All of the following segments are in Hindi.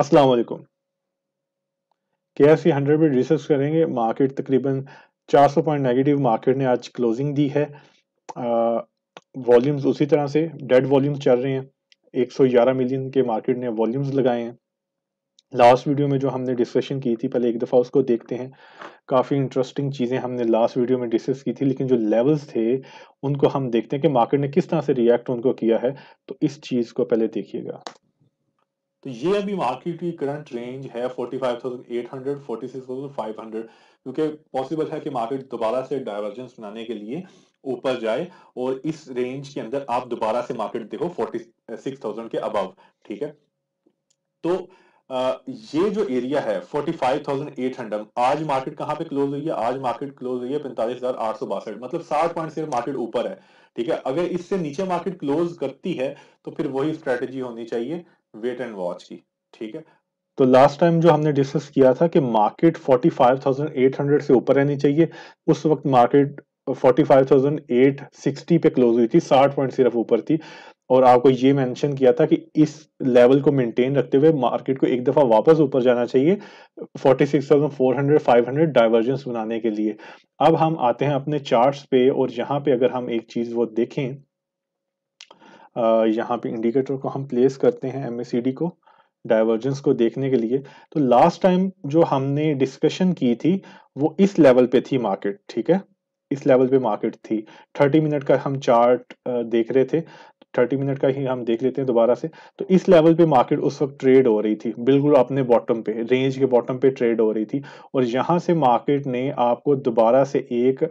अस्सलाम वालेकुम के एफ सी हंड्रेड पर रिसर्च करेंगे मार्केट तकरीबन 400 पॉइंट नेगेटिव मार्केट ने आज क्लोजिंग दी है वॉल्यूम्स उसी तरह से डेड वॉल्यूम्स चल रहे हैं 111 मिलियन के मार्केट ने वॉल्यूम्स लगाए हैं लास्ट वीडियो में जो हमने डिस्कशन की थी पहले एक दफ़ा उसको देखते हैं काफ़ी इंटरेस्टिंग चीज़ें हमने लास्ट वीडियो में डिस्कस की थी लेकिन जो लेवल्स थे उनको हम देखते हैं कि मार्केट ने किस तरह से रिएक्ट उनको किया है तो इस चीज़ को पहले देखिएगा तो ये अभी मार्केट की करंट रेंज है 45,800 46,500 क्योंकि पॉसिबल है कि मार्केट दोबारा से डाइवर्जेंस बनाने के लिए ऊपर जाए और इस रेंज के अंदर आप दोबारा से मार्केट देखो 46,000 के अबव ठीक है तो आ, ये जो एरिया है 45,800 आज मार्केट कहाँ पे क्लोज हुई है आज मार्केट क्लोज हुई है पैंतालीस मतलब सात पॉइंट से मार्केट ऊपर है ठीक है अगर इससे नीचे मार्केट क्लोज करती है तो फिर वही स्ट्रेटेजी होनी चाहिए वेट एंड वॉच की ठीक है तो लास्ट टाइम जो हमने डिस्कस किया था कि मार्केट 45,800 से ऊपर रहनी चाहिए उस वक्त मार्केट 45,860 पे क्लोज हुई थी 60 पॉइंट सिर्फ ऊपर थी और आपको ये मेंशन किया था कि इस लेवल को मेंटेन रखते हुए मार्केट को एक दफ़ा वापस ऊपर जाना चाहिए 46,400 500 डाइवर्जेंस बनाने के लिए अब हम आते हैं अपने चार्ट्स पे और यहाँ पे अगर हम एक चीज़ वो देखें यहाँ पे इंडिकेटर को हम प्लेस करते हैं एम को डाइवर्जेंस को देखने के लिए तो लास्ट टाइम जो हमने डिस्कशन की थी वो इस लेवल पे थी मार्केट ठीक है इस लेवल पे मार्केट थी 30 मिनट का हम चार्ट देख रहे थे 30 मिनट का ही हम देख लेते हैं दोबारा से तो इस लेवल पे मार्केट उस वक्त ट्रेड हो रही थी बिल्कुल अपने बॉटम पे रेंज के बॉटम पे ट्रेड हो रही थी और यहाँ से मार्केट ने आपको दोबारा से एक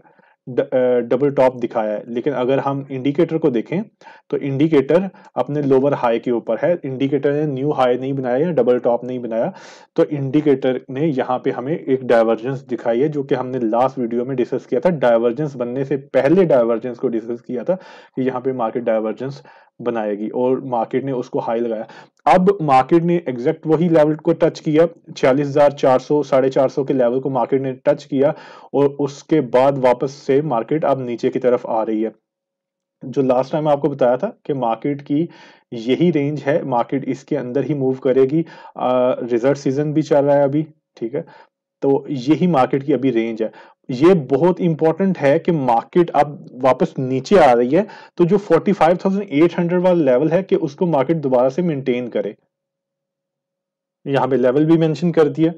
डबल टॉप दिखाया है लेकिन अगर हम इंडिकेटर को देखें तो इंडिकेटर अपने लोअर हाई के ऊपर है इंडिकेटर ने न्यू हाई नहीं बनाया या डबल टॉप नहीं बनाया तो इंडिकेटर ने यहाँ पे हमें एक डायवर्जेंस दिखाई है जो कि हमने लास्ट वीडियो में डिस्कस किया था डायवर्जेंस बनने से पहले डायवर्जेंस को डिस्कस किया था कि यहाँ पे मार्केट डायवर्जेंस बनाएगी और मार्केट ने उसको हाई लगाया अब मार्केट ने एग्जैक्ट वही लेवल को टच किया छियालीस हजार चार सौ साढ़े चार सौ के लेवल को मार्केट ने टच किया और उसके बाद वापस से मार्केट अब नीचे की तरफ आ रही है जो लास्ट टाइम आपको बताया था कि मार्केट की यही रेंज है मार्केट इसके अंदर ही मूव करेगी रिजल्ट सीजन भी चल रहा है अभी ठीक है तो यही मार्केट की अभी रेंज है ये बहुत इंपॉर्टेंट है कि मार्केट अब वापस नीचे आ रही है तो जो 45,800 वाला लेवल है कि उसको मार्केट दोबारा से मेंटेन करे यहां पे लेवल भी मेंशन कर दिया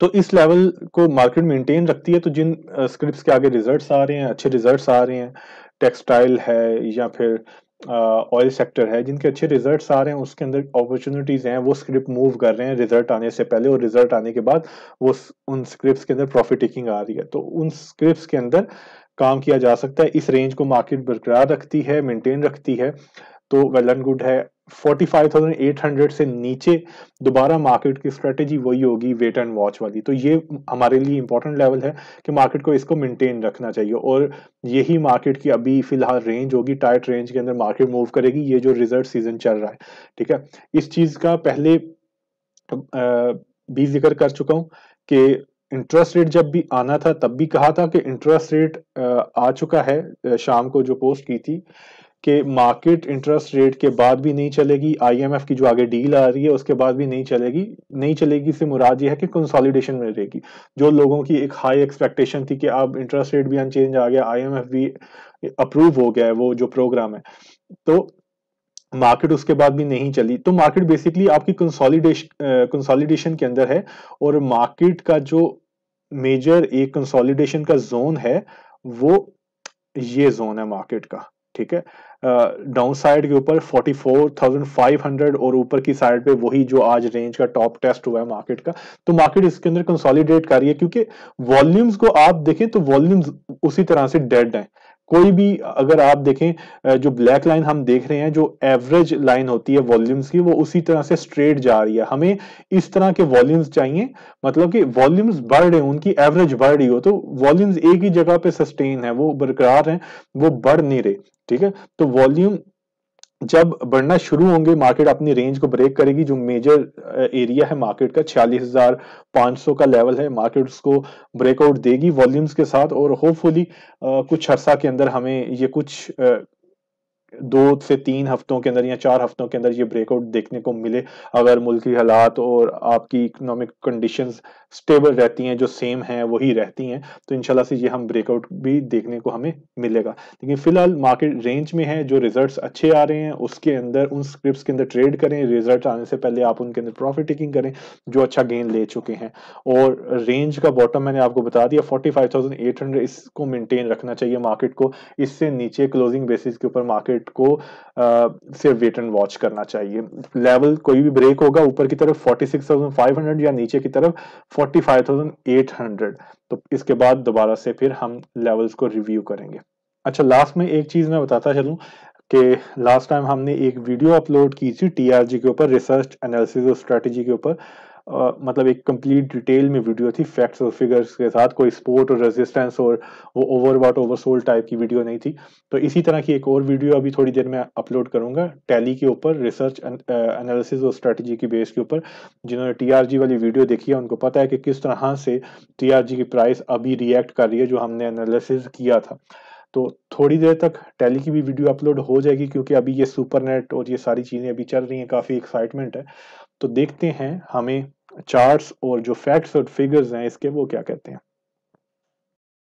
तो इस लेवल को मार्केट मेंटेन रखती है तो जिन स्क्रिप्ट uh, के आगे रिजल्ट्स आ रहे हैं अच्छे रिजल्ट्स आ रहे हैं टेक्सटाइल है या फिर ऑयल सेक्टर है जिनके अच्छे रिजल्ट आ रहे हैं उसके अंदर अपॉर्चुनिटीज़ हैं वो स्क्रिप्ट मूव कर रहे हैं रिजल्ट आने से पहले और रिजल्ट आने के बाद वो उन स्क्रिप्ट के अंदर प्रॉफिट टेकिंग आ रही है तो उन स्क्रिप्ट के अंदर काम किया जा सकता है इस रेंज को मार्केट बरकरार रखती है मेंटेन रखती है तो वेल एंड गुड है 45,800 से नीचे दोबारा मार्केट की स्ट्रेटेजी वही होगी वेट एंड वॉच वाली तो ये हमारे लिए इंपॉर्टेंट लेवल है कि मार्केट को इसको मेंटेन रखना चाहिए और यही मार्केट की अभी फिलहाल रेंज होगी टाइट रेंज के अंदर मार्केट मूव करेगी ये जो रिजल्ट सीजन चल रहा है ठीक है इस चीज़ का पहले भी जिक्र कर चुका हूं कि इंटरेस्ट रेट जब भी आना था तब भी कहा था कि इंटरेस्ट रेट आ चुका है शाम को जो पोस्ट की थी कि मार्केट इंटरेस्ट रेट के बाद भी नहीं चलेगी आईएमएफ की जो आगे डील आ रही है उसके बाद भी नहीं चलेगी नहीं चलेगी से मुराद ये है कि कंसोलिडेशन में रहेगी जो लोगों की एक हाई एक्सपेक्टेशन थी कि अब इंटरेस्ट रेट भी अनचेंज आ गया आईएमएफ भी अप्रूव हो गया है वो जो प्रोग्राम है तो मार्केट उसके बाद भी नहीं चली तो मार्केट बेसिकली आपकी कंसोलिडेशन कंसोलिडेशन के अंदर है और मार्केट का जो मेजर एक कंसोलिडेशन का जोन है वो ये जोन है मार्केट का ठीक है डाउन साइड के ऊपर 44,500 और ऊपर की साइड पे वही जो आज रेंज का टॉप टेस्ट हुआ है मार्केट का तो मार्केट इसके अंदर कंसोलिडेट कर रही है क्योंकि वॉल्यूम्स को आप देखें तो वॉल्यूम्स उसी तरह से डेड हैं कोई भी अगर आप देखें जो ब्लैक लाइन हम देख रहे हैं जो एवरेज लाइन होती है वॉल्यूम्स की वो उसी तरह से स्ट्रेट जा रही है हमें इस तरह के वॉल्यूम्स चाहिए मतलब कि वॉल्यूम्स बढ़ रहे हैं उनकी एवरेज बढ़ रही हो तो वॉल्यूम्स एक ही जगह पे सस्टेन है वो बरकरार हैं वो बढ़ नहीं रहे ठीक है तो वॉल्यूम जब बढ़ना शुरू होंगे मार्केट अपनी रेंज को ब्रेक करेगी जो मेजर एरिया है मार्केट का छियालीस हजार सौ का लेवल है मार्केट उसको ब्रेकआउट देगी वॉल्यूम्स के साथ और होपफुली कुछ अर्सा के अंदर हमें ये कुछ दो से तीन हफ्तों के अंदर या चार हफ्तों के अंदर ये ब्रेकआउट देखने को मिले अगर की हालात और आपकी इकोनॉमिक कंडीशन स्टेबल रहती हैं जो सेम हैं वही रहती हैं तो इनशाला से ये हम ब्रेकआउट भी देखने को हमें मिलेगा लेकिन फिलहाल मार्केट रेंज में है जो रिजल्ट्स अच्छे आ रहे हैं उसके अंदर उन स्क्रिप्ट के अंदर ट्रेड करें रिजल्ट आने से पहले आप उनके अंदर प्रॉफिट टेकिंग करें जो अच्छा गेन ले चुके हैं और रेंज का बॉटम मैंने आपको बता दिया फोर्टी इसको मेनटेन रखना चाहिए मार्केट को इससे नीचे क्लोजिंग बेसिस के ऊपर मार्केट मार्केट को आ, सिर्फ वेट एंड वॉच करना चाहिए लेवल कोई भी ब्रेक होगा ऊपर की तरफ 46,500 या नीचे की तरफ 45,800 तो इसके बाद दोबारा से फिर हम लेवल्स को रिव्यू करेंगे अच्छा लास्ट में एक चीज मैं बताता चलूँ कि लास्ट टाइम हमने एक वीडियो अपलोड की थी टीआरजी के ऊपर रिसर्च एनालिसिस और स्ट्रेटेजी के ऊपर मतलब एक कंप्लीट डिटेल में वीडियो थी फैक्ट्स और फिगर्स के साथ कोई स्पोर्ट और रेजिस्टेंस और वो overbought oversold type की वीडियो नहीं थी तो इसी तरह की एक और वीडियो अभी थोड़ी देर में अपलोड करूंगा टैली के ऊपर रिसर्च एनालिसिस और स्ट्रेटजी की बेस के ऊपर जिन्होंने टीआरजी वाली वीडियो देखी है उनको पता है कि किस तरह से टीआरजी की प्राइस अभी रिएक्ट कर रही है जो हमने एनालिसिस किया था तो थोड़ी देर तक टैली की भी वीडियो अपलोड हो जाएगी क्योंकि अभी ये सुपर नेट और ये सारी चीज़ें अभी चल रही हैं काफ़ी एक्साइटमेंट है तो देखते हैं हमें चार्ट्स और जो फैक्ट्स और फिगर्स हैं इसके वो क्या कहते हैं